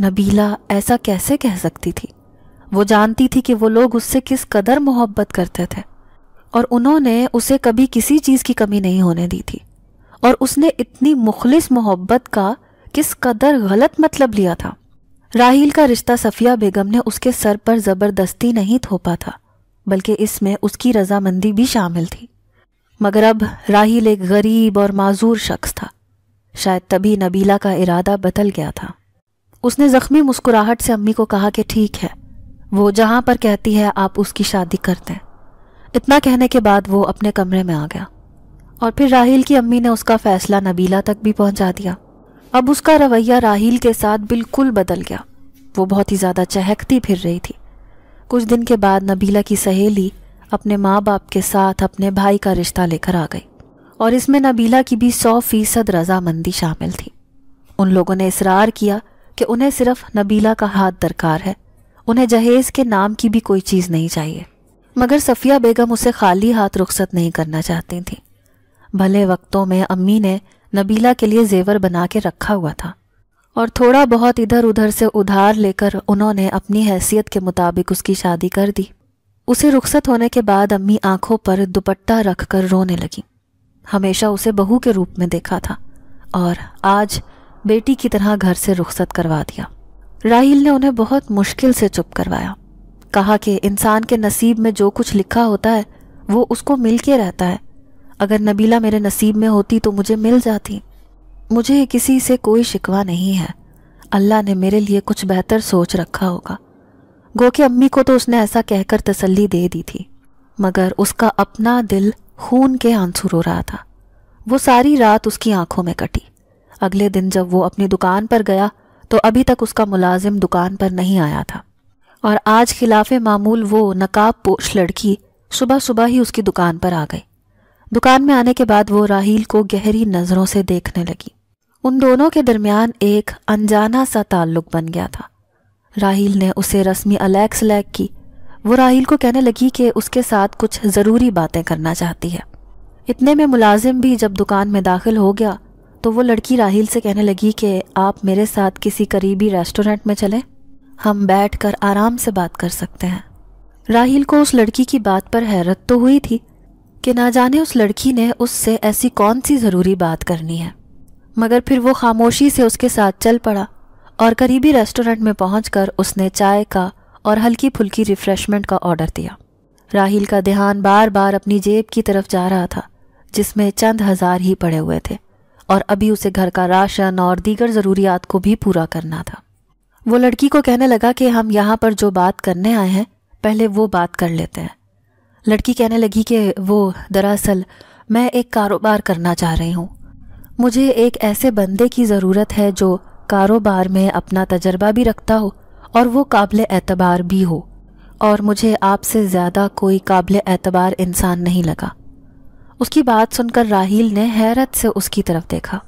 A: नबीला ऐसा कैसे कह सकती थी वो जानती थी कि वो लोग उससे किस कदर मोहब्बत करते थे और उन्होंने उसे कभी किसी चीज़ की कमी नहीं होने दी थी और उसने इतनी मुखलिस मोहब्बत का किस कदर गलत मतलब लिया था राहील का रिश्ता सफ़िया बेगम ने उसके सर पर ज़बरदस्ती नहीं थोपा था बल्कि इसमें उसकी रजामंदी भी शामिल थी मगर अब राहिल एक गरीब और माजूर शख्स था शायद तभी नबीला का इरादा बदल गया था उसने ज़ख्मी मुस्कुराहट से अम्मी को कहा कि ठीक है वो जहां पर कहती है आप उसकी शादी कर दें इतना कहने के बाद वो अपने कमरे में आ गया और फिर राहिल की अम्मी ने उसका फ़ैसला नबीला तक भी पहुंचा दिया अब उसका रवैया राहिल के साथ बिल्कुल बदल गया वो बहुत ही ज़्यादा चहकती फिर रही थी कुछ दिन के बाद नबीला की सहेली अपने माँ बाप के साथ अपने भाई का रिश्ता लेकर आ गई और इसमें नबीला की भी सौ फीसद रजामंदी शामिल थी उन लोगों ने इसरार किया कि उन्हें सिर्फ नबीला का हाथ दरकार है उन्हें जहेज के नाम की भी कोई चीज़ नहीं चाहिए मगर सफ़िया बेगम उसे खाली हाथ रुख्सत नहीं करना चाहती थी भले वक्तों में अम्मी ने नबीला के लिए जेवर बना के रखा हुआ था और थोड़ा बहुत इधर उधर से उधार लेकर उन्होंने अपनी हैसियत के मुताबिक उसकी शादी कर दी उसे रुखसत होने के बाद अम्मी आंखों पर दुपट्टा रखकर रोने लगी हमेशा उसे बहू के रूप में देखा था और आज बेटी की तरह घर से रुखसत करवा दिया राहिल ने उन्हें बहुत मुश्किल से चुप करवाया कहा कि इंसान के नसीब में जो कुछ लिखा होता है वो उसको मिल के रहता है अगर नबीला मेरे नसीब में होती तो मुझे मिल जाती मुझे किसी से कोई शिकवा नहीं है अल्लाह ने मेरे लिए कुछ बेहतर सोच रखा होगा गो के अम्मी को तो उसने ऐसा कहकर तसल्ली दे दी थी मगर उसका अपना दिल खून के आंसू रो रहा था वो सारी रात उसकी आंखों में कटी अगले दिन जब वो अपनी दुकान पर गया तो अभी तक उसका मुलाजिम दुकान पर नहीं आया था और आज खिलाफ मामूल वो नकाब पोश लड़की सुबह सुबह ही उसकी दुकान पर आ गई दुकान में आने के बाद वो राहील को गहरी नज़रों से देखने लगी उन दोनों के दरमियान एक अनजाना सा ताल्लुक बन गया था राहील ने उसे रस्मी अलैक्स लैक की वो राहील को कहने लगी कि उसके साथ कुछ ज़रूरी बातें करना चाहती है इतने में मुलाजिम भी जब दुकान में दाखिल हो गया तो वो लड़की राहील से कहने लगी कि आप मेरे साथ किसी करीबी रेस्टोरेंट में चलें हम बैठ कर आराम से बात कर सकते हैं राहील को उस लड़की की बात पर हैरत तो हुई थी कि ना जाने उस लड़की ने उससे ऐसी कौन सी ज़रूरी बात करनी है मगर फिर वो खामोशी से उसके साथ चल पड़ा और करीबी रेस्टोरेंट में पहुंचकर उसने चाय का और हल्की फुल्की रिफ्रेशमेंट का ऑर्डर दिया राहिल का ध्यान बार बार अपनी जेब की तरफ जा रहा था जिसमें चंद हजार ही पड़े हुए थे और अभी उसे घर का राशन और दीगर ज़रूरियात को भी पूरा करना था वो लड़की को कहने लगा कि हम यहाँ पर जो बात करने आए हैं पहले वो बात कर लेते हैं लड़की कहने लगी कि वो दरअसल मैं एक कारोबार करना चाह रही हूँ मुझे एक ऐसे बंदे की ज़रूरत है जो कारोबार में अपना तजर्बा भी रखता हो और वो काबिल एतबार भी हो और मुझे आपसे ज़्यादा कोई काबिल एतबार इंसान नहीं लगा उसकी बात सुनकर राहील ने हैरत से उसकी तरफ देखा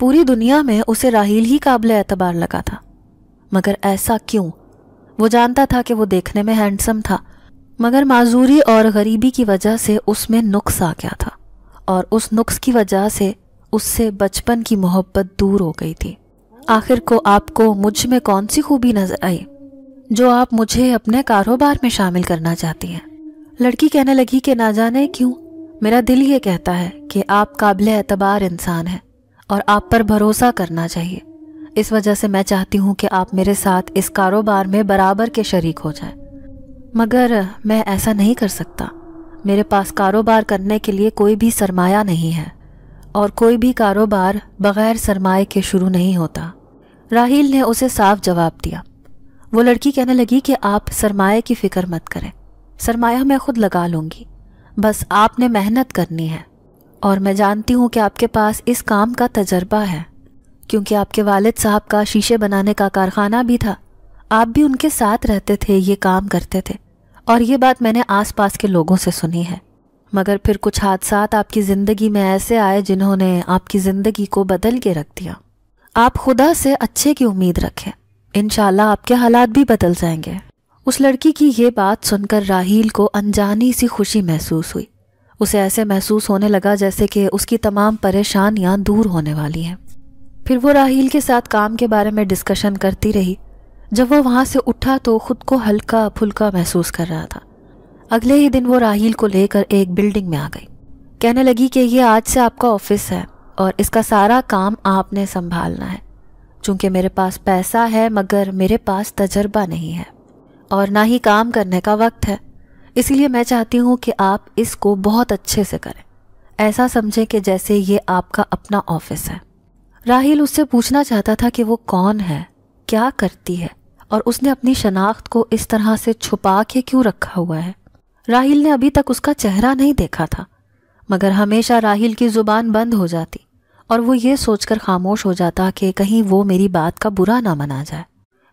A: पूरी दुनिया में उसे राहील ही काबिल एतबार लगा था मगर ऐसा क्यों वो जानता था कि वो देखने में हैंडसम था मगर माजूरी और गरीबी की वजह से उसमें नुक्स आ गया था और उस नुक्स की वजह से उससे बचपन की मोहब्बत दूर हो गई थी आखिर को आपको मुझ में कौन सी खूबी नजर आई जो आप मुझे अपने कारोबार में शामिल करना चाहती हैं लड़की कहने लगी कि ना जाने क्यों मेरा दिल ये कहता है कि आप काबिल एतबार इंसान हैं और आप पर भरोसा करना चाहिए इस वजह से मैं चाहती हूँ कि आप मेरे साथ इस कारोबार में बराबर के शरीक हो जाए मगर मैं ऐसा नहीं कर सकता मेरे पास कारोबार करने के लिए कोई भी सरमाया नहीं है और कोई भी कारोबार बगैर सरमाए के शुरू नहीं होता राहील ने उसे साफ जवाब दिया वो लड़की कहने लगी कि आप सरमाए की फ़िक्र मत करें सरमाया मैं खुद लगा लूंगी बस आपने मेहनत करनी है और मैं जानती हूँ कि आपके पास इस काम का तजर्बा है क्योंकि आपके वालिद साहब का शीशे बनाने का कारखाना भी था आप भी उनके साथ रहते थे ये काम करते थे और ये बात मैंने आसपास के लोगों से सुनी है मगर फिर कुछ हादसा आपकी ज़िंदगी में ऐसे आए जिन्होंने आपकी ज़िंदगी को बदल के रख दिया आप खुदा से अच्छे की उम्मीद रखें इन आपके हालात भी बदल जाएंगे उस लड़की की ये बात सुनकर राहील को अनजानी सी खुशी महसूस हुई उसे ऐसे महसूस होने लगा जैसे कि उसकी तमाम परेशानियां दूर होने वाली हैं फिर वो राहील के साथ काम के बारे में डिस्कशन करती रही जब वो वहाँ से उठा तो खुद को हल्का फुल्का महसूस कर रहा था अगले ही दिन वो राहील को लेकर एक बिल्डिंग में आ गई कहने लगी कि ये आज से आपका ऑफिस है और इसका सारा काम आपने संभालना है चूंकि मेरे पास पैसा है मगर मेरे पास तजर्बा नहीं है और ना ही काम करने का वक्त है इसलिए मैं चाहती हूँ कि आप इसको बहुत अच्छे से करें ऐसा समझें कि जैसे ये आपका अपना ऑफिस है राहिल उससे पूछना चाहता था कि वो कौन है क्या करती है और उसने अपनी शनाख्त को इस तरह से छुपा के क्यों रखा हुआ है राहिल ने अभी तक उसका चेहरा नहीं देखा था मगर हमेशा राहिल की ज़ुबान बंद हो जाती और वो ये सोचकर खामोश हो जाता कि कहीं वो मेरी बात का बुरा ना मना जाए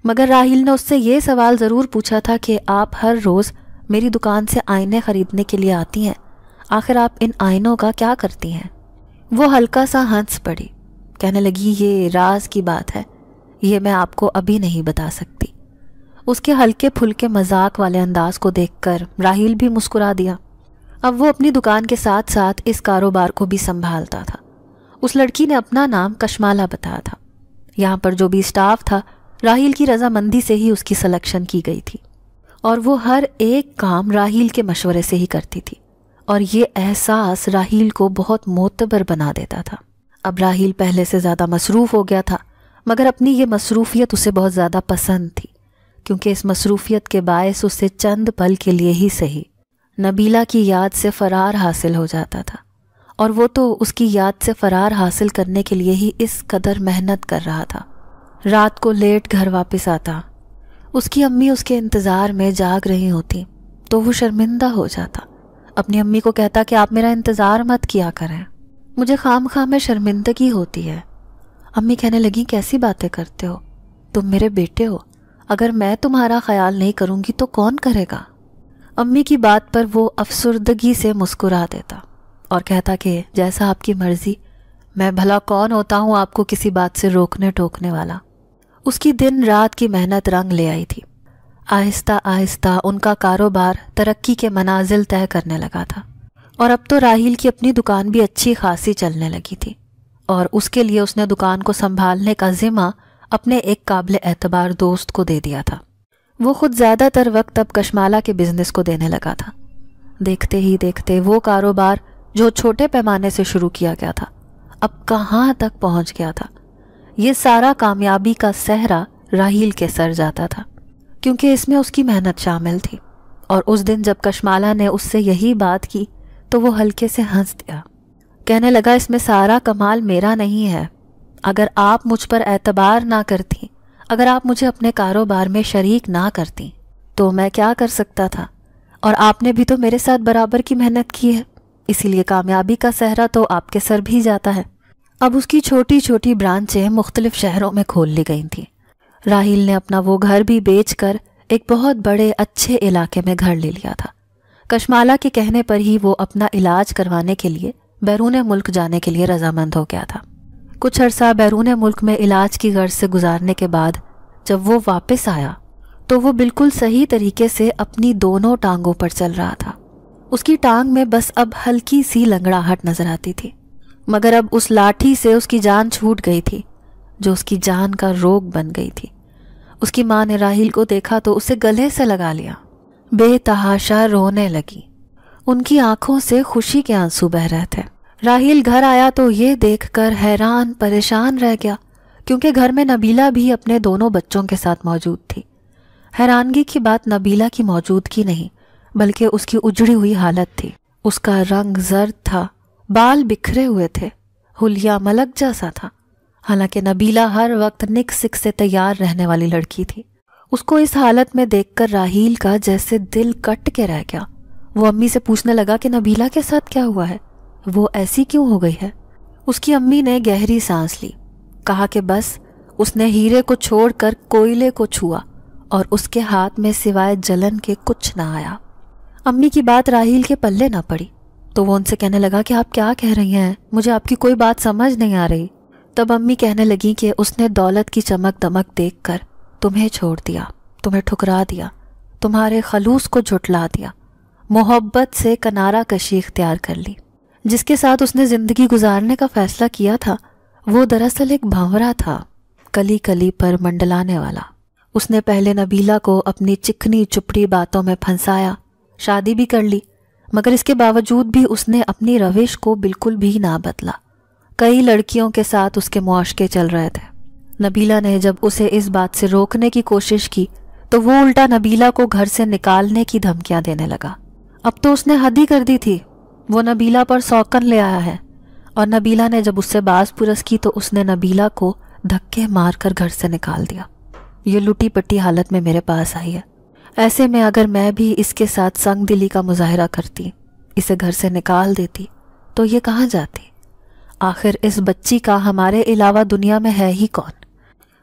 A: मगर राहिल ने उससे ये सवाल ज़रूर पूछा था कि आप हर रोज़ मेरी दुकान से आईने ख़रीदने के लिए आती हैं आखिर आप इन आइनों का क्या करती हैं वो हल्का सा हंस पड़ी कहने लगी ये राज की बात है ये मैं आपको अभी नहीं बता सकती उसके हल्के फुलके मजाक वाले अंदाज को देखकर राहील भी मुस्कुरा दिया अब वो अपनी दुकान के साथ साथ इस कारोबार को भी संभालता था उस लड़की ने अपना नाम कशमाला बताया था यहाँ पर जो भी स्टाफ था राहील की रजामंदी से ही उसकी सिलेक्शन की गई थी और वो हर एक काम राहील के मशवरे से ही करती थी और ये एहसास राहील को बहुत मोतबर बना देता था अब राहील पहले से ज़्यादा मसरूफ़ हो गया था मगर अपनी ये मसरूफियत उसे बहुत ज़्यादा पसंद थी क्योंकि इस मसरूफियत के बायस उसे चंद पल के लिए ही सही नबीला की याद से फ़रार हासिल हो जाता था और वो तो उसकी याद से फ़रार हासिल करने के लिए ही इस कदर मेहनत कर रहा था रात को लेट घर वापस आता उसकी अम्मी उसके इंतज़ार में जाग रही होती तो वो शर्मिंदा हो जाता अपनी अम्मी को कहता कि आप मेरा इंतज़ार मत किया करें मुझे खाम खाम में शर्मिंदगी होती है अम्मी कहने लगी कैसी बातें करते हो तुम मेरे बेटे हो अगर मैं तुम्हारा ख्याल नहीं करूँगी तो कौन करेगा अम्मी की बात पर वो अफसरदगी से मुस्कुरा देता और कहता कि जैसा आपकी मर्ज़ी मैं भला कौन होता हूँ आपको किसी बात से रोकने टोकने वाला उसकी दिन रात की मेहनत रंग ले आई थी आहिस्ता आहिस्ता उनका कारोबार तरक्की के मनाजिल तय करने लगा था और अब तो राहील की अपनी दुकान भी अच्छी खासी चलने लगी थी और उसके लिए उसने दुकान को संभालने का ज़िम्मा अपने एक काबिल एतबार दोस्त को दे दिया था वो खुद ज़्यादातर वक्त अब कशमाला के बिजनेस को देने लगा था देखते ही देखते वो कारोबार जो छोटे पैमाने से शुरू किया गया था अब कहाँ तक पहुंच गया था ये सारा कामयाबी का सहरा राहील के सर जाता था क्योंकि इसमें उसकी मेहनत शामिल थी और उस दिन जब कशमाला ने उससे यही बात की तो वो हल्के से हंस दिया कहने लगा इसमें सारा कमाल मेरा नहीं है अगर आप मुझ पर एतबार ना करती अगर आप मुझे अपने कारोबार में शरीक ना करती तो मैं क्या कर सकता था और आपने भी तो मेरे साथ बराबर की मेहनत की है इसीलिए कामयाबी का सहरा तो आपके सर भी जाता है अब उसकी छोटी छोटी ब्रांचें मुख्तलिफ शहरों में खोल ली गई थी राहील ने अपना वो घर भी बेचकर एक बहुत बड़े अच्छे इलाके में घर ले लिया था कशमाला के कहने पर ही वो अपना इलाज करवाने के लिए बैरून मुल्क जाने के लिए रजामंद हो गया था कुछ अरसा बैरून मुल्क में इलाज की गर्ज से गुजारने के बाद जब वो वापस आया तो वो बिल्कुल सही तरीके से अपनी दोनों टांगों पर चल रहा था उसकी टांग में बस अब हल्की सी लंगड़ाहट नजर आती थी मगर अब उस लाठी से उसकी जान छूट गई थी जो उसकी जान का रोग बन गई थी उसकी माँ ने राहिल को देखा तो उसे गले से लगा लिया बेतहाशा रोने लगी उनकी आंखों से खुशी के आंसू बह रहे थे राहील घर आया तो ये देखकर हैरान परेशान रह गया क्योंकि घर में नबीला भी अपने दोनों बच्चों के साथ मौजूद थी हैरानगी की बात नबीला की मौजूदगी नहीं बल्कि उसकी उजड़ी हुई हालत थी उसका रंग जर्द था बाल बिखरे हुए थे हुलिया मलक जैसा था हालांकि नबीला हर वक्त निक सिक से तैयार रहने वाली लड़की थी उसको इस हालत में देखकर राहील का जैसे दिल कट के रह गया वो अम्मी से पूछने लगा कि नबीला के साथ क्या हुआ है वो ऐसी क्यों हो गई है उसकी अम्मी ने गहरी सांस ली कहा कि बस उसने हीरे को छोड़कर कोयले को छुआ और उसके हाथ में सिवाय जलन के कुछ ना आया अम्मी की बात राहील के पल्ले ना पड़ी तो वो उनसे कहने लगा कि आप क्या कह रही हैं मुझे आपकी कोई बात समझ नहीं आ रही तब अम्मी कहने लगी कि उसने दौलत की चमक दमक देख कर तुम्हें छोड़ दिया तुम्हें ठुकरा दिया तुम्हारे खलूस को झुटला दिया मोहब्बत से कनारा कशी इख्तियार कर ली जिसके साथ उसने जिंदगी गुजारने का फैसला किया था वो दरअसल एक भंवरा था कली कली पर मंडलाने वाला उसने पहले नबीला को अपनी चिकनी चुपड़ी बातों में फंसाया शादी भी कर ली मगर इसके बावजूद भी उसने अपनी रविश को बिल्कुल भी ना बदला कई लड़कियों के साथ उसके मुआशके चल रहे थे नबीला ने जब उसे इस बात से रोकने की कोशिश की तो वो उल्टा नबीला को घर से निकालने की धमकियां देने लगा अब तो उसने हद ही कर दी थी वो नबीला पर सौकन ले आया है और नबीला ने जब उससे बास पुरस की तो उसने नबीला को धक्के मारकर घर से निकाल दिया ये लुटी पट्टी हालत में मेरे पास आई है ऐसे में अगर मैं भी इसके साथ संग दिली का मुजाहरा करती इसे घर से निकाल देती तो ये कहाँ जाती आखिर इस बच्ची का हमारे अलावा दुनिया में है ही कौन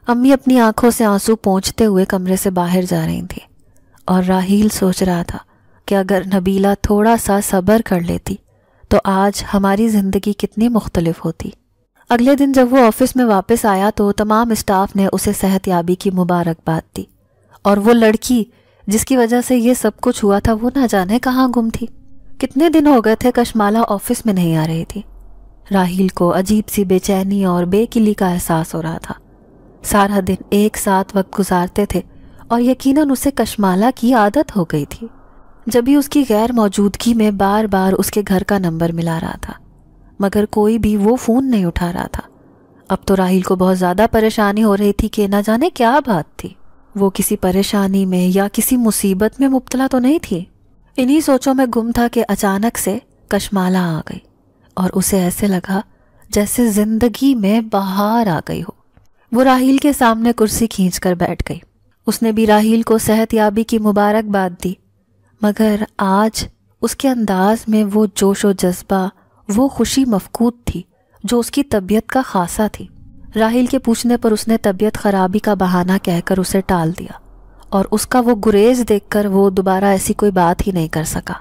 A: अम्मी अपनी आंखों से आंसू पहुँचते हुए कमरे से बाहर जा रही थी और राहील सोच रहा था कि अगर नबीला थोड़ा सा सब्र कर लेती तो आज हमारी ज़िंदगी कितनी मुख्तलिफ होती अगले दिन जब वो ऑफिस में वापस आया तो तमाम स्टाफ ने उसे सेहत याबी की मुबारकबाद दी और वो लड़की जिसकी वजह से ये सब कुछ हुआ था वो ना जाने कहाँ गुम थी कितने दिन हो गए थे कशमाला ऑफिस में नहीं आ रही थी राहील को अजीब सी बेचैनी और बेकिली का एहसास हो रहा था सारा दिन एक साथ वक्त गुजारते थे और यकीनन उसे कशमाला की आदत हो गई थी जब भी उसकी गैर मौजूदगी में बार बार उसके घर का नंबर मिला रहा था मगर कोई भी वो फ़ोन नहीं उठा रहा था अब तो राहिल को बहुत ज़्यादा परेशानी हो रही थी कि ना जाने क्या बात थी वो किसी परेशानी में या किसी मुसीबत में मुबतला तो नहीं थी इन्हीं सोचों में गुम था कि अचानक से कशमाला आ गई और उसे ऐसे लगा जैसे जिंदगी में बाहर आ गई हो वो राहील के सामने कुर्सी खींच कर बैठ गई उसने भी राहील को सेहत याबी की मुबारकबाद दी मगर आज उसके अंदाज में वो जोश व जज्बा वो खुशी मफकूद थी जो उसकी तबीयत का खासा थी राहिल के पूछने पर उसने तबीयत खराबी का बहाना कहकर उसे टाल दिया और उसका वो गुरेज देखकर वो दोबारा ऐसी कोई बात ही नहीं कर सका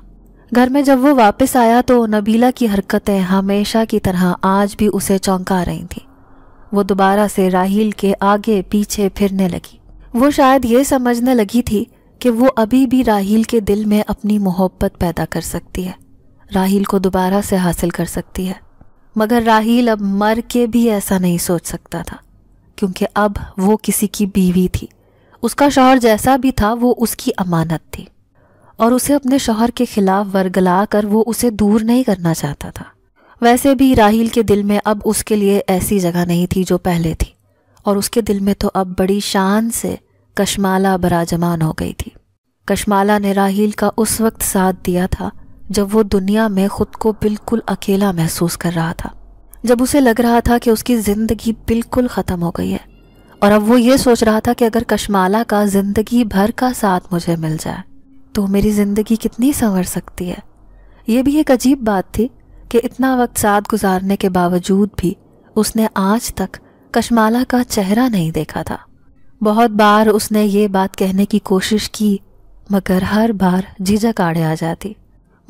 A: घर में जब वो वापस आया तो नबीला की हरकतें हमेशा की तरह आज भी उसे चौंका रही थीं वो दोबारा से राहिल के आगे पीछे फिरने लगी वो शायद ये समझने लगी थी कि वो अभी भी राहील के दिल में अपनी मोहब्बत पैदा कर सकती है राहील को दोबारा से हासिल कर सकती है मगर राहील अब मर के भी ऐसा नहीं सोच सकता था क्योंकि अब वो किसी की बीवी थी उसका शौहर जैसा भी था वो उसकी अमानत थी और उसे अपने शौहर के खिलाफ वर्गला कर वो उसे दूर नहीं करना चाहता था वैसे भी राहील के दिल में अब उसके लिए ऐसी जगह नहीं थी जो पहले थी और उसके दिल में तो अब बड़ी शान से कशमाला बराजमान हो गई थी कशमाला ने राहील का उस वक्त साथ दिया था जब वो दुनिया में खुद को बिल्कुल अकेला महसूस कर रहा था जब उसे लग रहा था कि उसकी ज़िंदगी बिल्कुल ख़त्म हो गई है और अब वो ये सोच रहा था कि अगर कशमाला का ज़िंदगी भर का साथ मुझे मिल जाए तो मेरी ज़िंदगी कितनी संवर सकती है ये भी एक अजीब बात थी कि इतना वक्त साथ गुजारने के बावजूद भी उसने आज तक कशमाला का चेहरा नहीं देखा था बहुत बार उसने ये बात कहने की कोशिश की मगर हर बार जीजा काढ़े आ जाती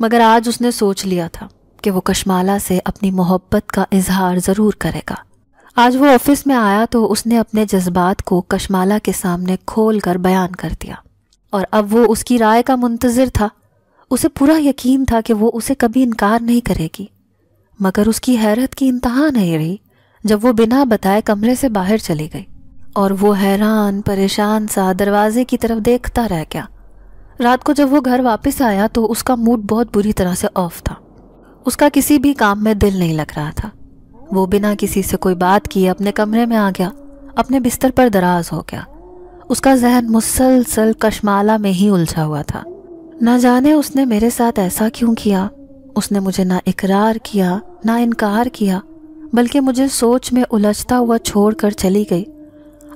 A: मगर आज उसने सोच लिया था कि वो कशमाला से अपनी मोहब्बत का इजहार ज़रूर करेगा आज वो ऑफिस में आया तो उसने अपने जज्बात को कशमाला के सामने खोल कर बयान कर दिया और अब वो उसकी राय का मुंतज़र था उसे पूरा यकीन था कि वो उसे कभी इनकार नहीं करेगी मगर उसकी हैरत की इंतहा नहीं रही जब वो बिना बताए कमरे से बाहर चली गई और वो हैरान परेशान सा दरवाजे की तरफ देखता रह गया रात को जब वो घर वापस आया तो उसका मूड बहुत बुरी तरह से ऑफ था उसका किसी भी काम में दिल नहीं लग रहा था वो बिना किसी से कोई बात किए अपने कमरे में आ गया अपने बिस्तर पर दराज हो गया उसका जहन मुसलसल कशमाला में ही उलझा हुआ था ना जाने उसने मेरे साथ ऐसा क्यों किया उसने मुझे ना इकरार किया ना इनकार किया बल्कि मुझे सोच में उलझता हुआ छोड़कर चली गई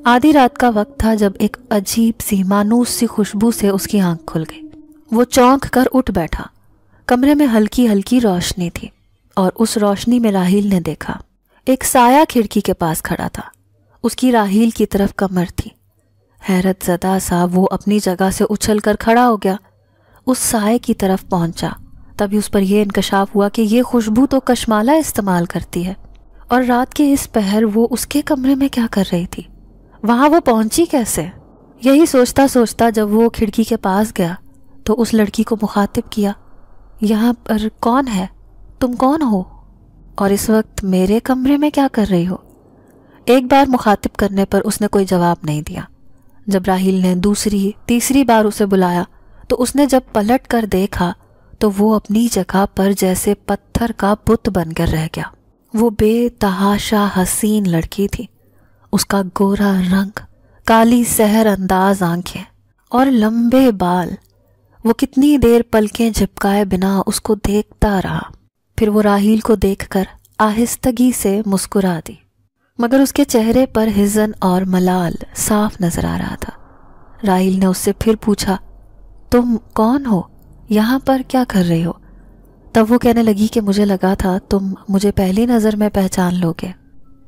A: आधी रात का वक्त था जब एक अजीब सी मानूस सी खुशबू से उसकी आंख खुल गई वो चौंक कर उठ बैठा कमरे में हल्की हल्की रोशनी थी और उस रोशनी में राहील ने देखा एक साया खिड़की के पास खड़ा था उसकी राहील की तरफ कमर थी हैरत ज़दा सा वो अपनी जगह से उछल कर खड़ा हो गया उस साय की तरफ पहुंचा तभी उस पर यह इंकशाफ हुआ कि ये खुशबू तो कशमाला इस्तेमाल करती है और रात के इस पहर वो उसके कमरे में क्या कर रही थी वहाँ वो पहुंची कैसे यही सोचता सोचता जब वो खिड़की के पास गया तो उस लड़की को मुखातिब किया यहाँ पर कौन है तुम कौन हो और इस वक्त मेरे कमरे में क्या कर रही हो एक बार मुखातिब करने पर उसने कोई जवाब नहीं दिया जब राहील ने दूसरी तीसरी बार उसे बुलाया तो उसने जब पलट कर देखा तो वो अपनी जगह पर जैसे पत्थर का बुत बनकर रह गया वो बेतहाशा हसीन लड़की थी उसका गोरा रंग काली सहर अंदाज आंखें और लंबे बाल वो कितनी देर पलकें झिपकाए बिना उसको देखता रहा फिर वो राहील को देखकर आहिस्तगी से मुस्कुरा दी मगर उसके चेहरे पर हिजन और मलाल साफ नजर आ रहा था राहील ने उससे फिर पूछा तुम कौन हो यहाँ पर क्या कर रहे हो तब वो कहने लगी कि मुझे लगा था तुम मुझे पहली नज़र में पहचान लोगे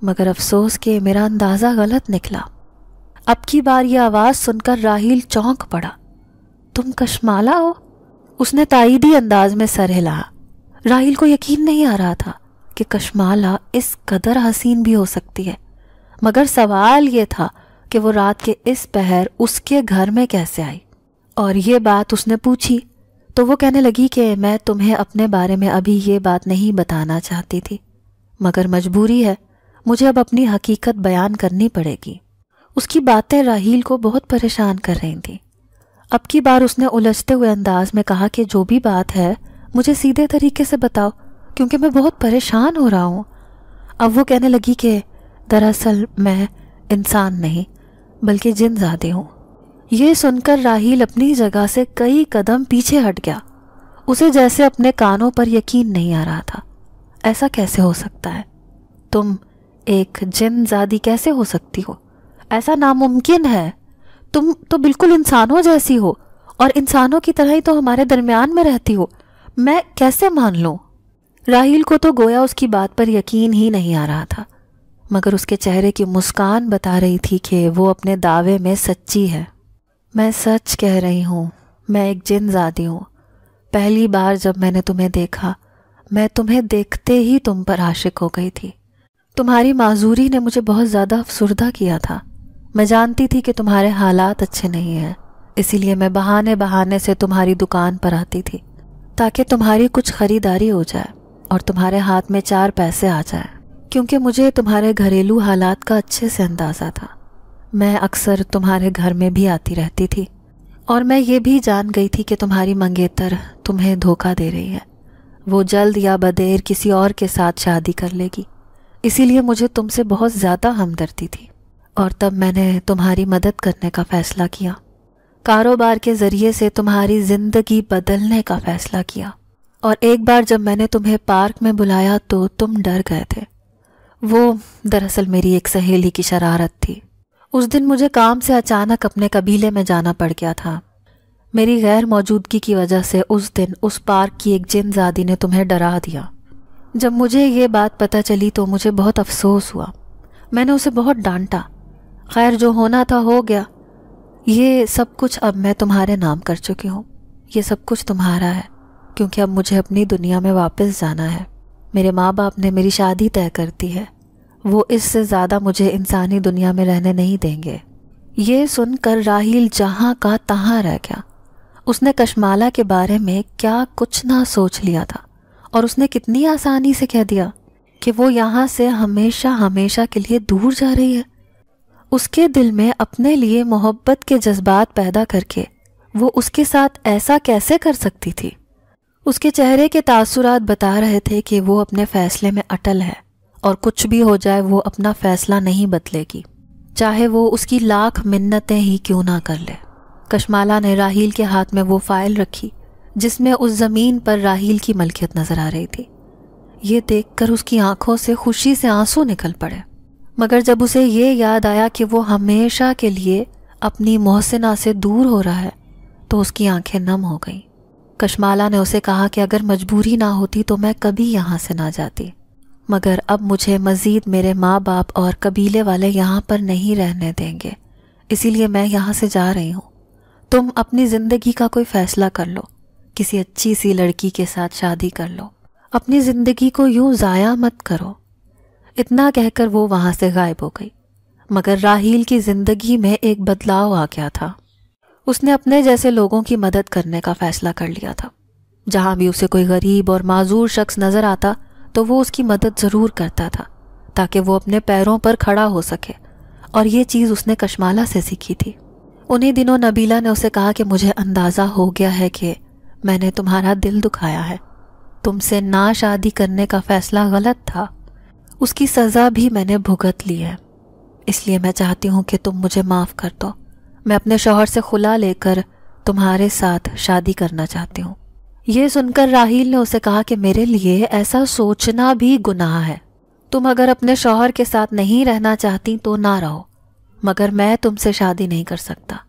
A: मगर अफसोस के मेरा अंदाज़ा गलत निकला अब की बार यह आवाज़ सुनकर राहील चौंक पड़ा तुम कशमाला हो उसने ताइदी अंदाज में सर हिलाया राहील को यकीन नहीं आ रहा था कि कशमाला इस कदर हसीन भी हो सकती है मगर सवाल ये था कि वो रात के इस पहर उसके घर में कैसे आई और ये बात उसने पूछी तो वो कहने लगी कि मैं तुम्हें अपने बारे में अभी ये बात नहीं बताना चाहती थी मगर मजबूरी है मुझे अब अपनी हकीकत बयान करनी पड़ेगी उसकी बातें राहील को बहुत परेशान कर रही थी अब की बार उसने उलझते हुए अंदाज में कहा कि जो भी बात है मुझे सीधे तरीके से बताओ क्योंकि मैं बहुत परेशान हो रहा हूँ अब वो कहने लगी कि दरअसल मैं इंसान नहीं बल्कि जिन ज़्यादा हूँ ये सुनकर राहील अपनी जगह से कई कदम पीछे हट गया उसे जैसे अपने कानों पर यकीन नहीं आ रहा था ऐसा कैसे हो सकता है तुम एक जिन जादी कैसे हो सकती हो ऐसा नामुमकिन है तुम तो बिल्कुल इंसानों जैसी हो और इंसानों की तरह ही तो हमारे दरमियान में रहती हो मैं कैसे मान लू राहिल को तो गोया उसकी बात पर यकीन ही नहीं आ रहा था मगर उसके चेहरे की मुस्कान बता रही थी कि वो अपने दावे में सच्ची है मैं सच कह रही हूँ मैं एक जिन जादी हूँ पहली बार जब मैंने तुम्हें देखा मैं तुम्हें देखते ही तुम पर आशिक हो गई थी तुम्हारी माजूरी ने मुझे बहुत ज़्यादा अफसरदा किया था मैं जानती थी कि तुम्हारे हालात अच्छे नहीं हैं इसीलिए मैं बहाने बहाने से तुम्हारी दुकान पर आती थी ताकि तुम्हारी कुछ ख़रीदारी हो जाए और तुम्हारे हाथ में चार पैसे आ जाए क्योंकि मुझे तुम्हारे घरेलू हालात का अच्छे से अंदाज़ा था मैं अक्सर तुम्हारे घर में भी आती रहती थी और मैं ये भी जान गई थी कि तुम्हारी मंगेतर तुम्हें धोखा दे रही है वो जल्द या बदेर किसी और के साथ शादी कर लेगी इसीलिए मुझे तुमसे बहुत ज़्यादा हमदर्दी थी और तब मैंने तुम्हारी मदद करने का फ़ैसला किया कारोबार के ज़रिए से तुम्हारी ज़िंदगी बदलने का फ़ैसला किया और एक बार जब मैंने तुम्हें पार्क में बुलाया तो तुम डर गए थे वो दरअसल मेरी एक सहेली की शरारत थी उस दिन मुझे काम से अचानक अपने कबीले में जाना पड़ गया था मेरी गैर मौजूदगी की वजह से उस दिन उस पार्क की एक जिन ने तुम्हें डरा दिया जब मुझे ये बात पता चली तो मुझे बहुत अफसोस हुआ मैंने उसे बहुत डांटा खैर जो होना था हो गया ये सब कुछ अब मैं तुम्हारे नाम कर चुकी हूँ ये सब कुछ तुम्हारा है क्योंकि अब मुझे अपनी दुनिया में वापस जाना है मेरे माँ बाप ने मेरी शादी तय कर दी है वो इससे ज़्यादा मुझे इंसानी दुनिया में रहने नहीं देंगे ये सुनकर राहील जहाँ का तहाँ रह गया उसने कशमाला के बारे में क्या कुछ ना सोच लिया था और उसने कितनी आसानी से कह दिया कि वो यहाँ से हमेशा हमेशा के लिए दूर जा रही है उसके दिल में अपने लिए मोहब्बत के जज्बात पैदा करके वो उसके साथ ऐसा कैसे कर सकती थी उसके चेहरे के तासुरात बता रहे थे कि वो अपने फैसले में अटल है और कुछ भी हो जाए वो अपना फैसला नहीं बदलेगी चाहे वो उसकी लाख मिन्नतें ही क्यों ना कर ले कशमाला ने राहील के हाथ में वो फाइल रखी जिसमें उस ज़मीन पर राहील की मलकियत नज़र आ रही थी ये देखकर उसकी आंखों से खुशी से आंसू निकल पड़े मगर जब उसे ये याद आया कि वो हमेशा के लिए अपनी मोहसिना से दूर हो रहा है तो उसकी आंखें नम हो गईं कशमाला ने उसे कहा कि अगर मजबूरी ना होती तो मैं कभी यहाँ से ना जाती मगर अब मुझे मज़ीद मेरे माँ बाप और कबीले वाले यहाँ पर नहीं रहने देंगे इसीलिए मैं यहाँ से जा रही हूँ तुम अपनी ज़िंदगी का कोई फ़ैसला कर लो किसी अच्छी सी लड़की के साथ शादी कर लो अपनी ज़िंदगी को यूं ज़ाया मत करो इतना कहकर वो वहां से गायब हो गई मगर राहील की ज़िंदगी में एक बदलाव आ गया था उसने अपने जैसे लोगों की मदद करने का फ़ैसला कर लिया था जहां भी उसे कोई गरीब और माजूर शख्स नज़र आता तो वो उसकी मदद ज़रूर करता था ताकि वो अपने पैरों पर खड़ा हो सके और ये चीज़ उसने कशमाला से सीखी थी उन्हीं दिनों नबीला ने उसे कहा कि मुझे अंदाज़ा हो गया है कि मैंने तुम्हारा दिल दुखाया है तुमसे ना शादी करने का फैसला गलत था उसकी सज़ा भी मैंने भुगत ली है इसलिए मैं चाहती हूँ कि तुम मुझे माफ़ कर दो मैं अपने शोहर से खुला लेकर तुम्हारे साथ शादी करना चाहती हूँ ये सुनकर राहील ने उसे कहा कि मेरे लिए ऐसा सोचना भी गुनाह है तुम अगर अपने शोहर के साथ नहीं रहना चाहती तो ना रहो मगर मैं तुमसे शादी नहीं कर सकता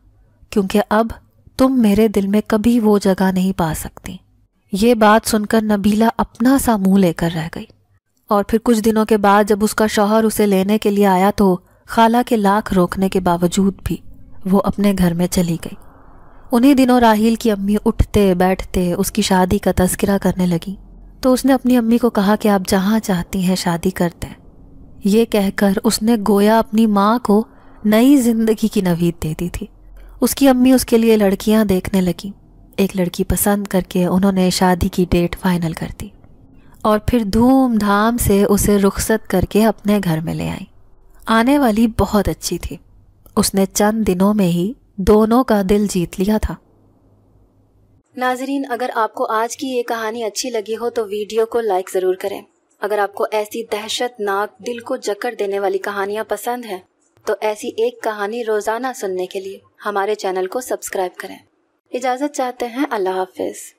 A: क्योंकि अब तुम मेरे दिल में कभी वो जगह नहीं पा सकती ये बात सुनकर नबीला अपना सा मुंह लेकर रह गई और फिर कुछ दिनों के बाद जब उसका शौहर उसे लेने के लिए आया तो खाला के लाख रोकने के बावजूद भी वो अपने घर में चली गई उन्हीं दिनों राहील की अम्मी उठते बैठते उसकी शादी का तस्करा करने लगी तो उसने अपनी अम्मी को कहा कि आप जहाँ चाहती हैं शादी करते हैं ये कहकर उसने गोया अपनी माँ को नई जिंदगी की नवीद दे दी थी उसकी अम्मी उसके लिए लड़कियां देखने लगी एक लड़की पसंद करके उन्होंने शादी की डेट फाइनल कर दी और फिर धूमधाम से उसे रुखसत करके अपने घर में ले आई आने वाली बहुत अच्छी थी उसने चंद दिनों में ही दोनों का दिल जीत लिया था नाजरीन अगर आपको आज की ये कहानी अच्छी लगी हो तो वीडियो को लाइक ज़रूर करें अगर आपको ऐसी दहशतनाक दिल को जकड़ देने वाली कहानियाँ पसंद है तो ऐसी एक कहानी रोज़ाना सुनने के लिए हमारे चैनल को सब्सक्राइब करें इजाज़त चाहते हैं अल्लाह हाफिज़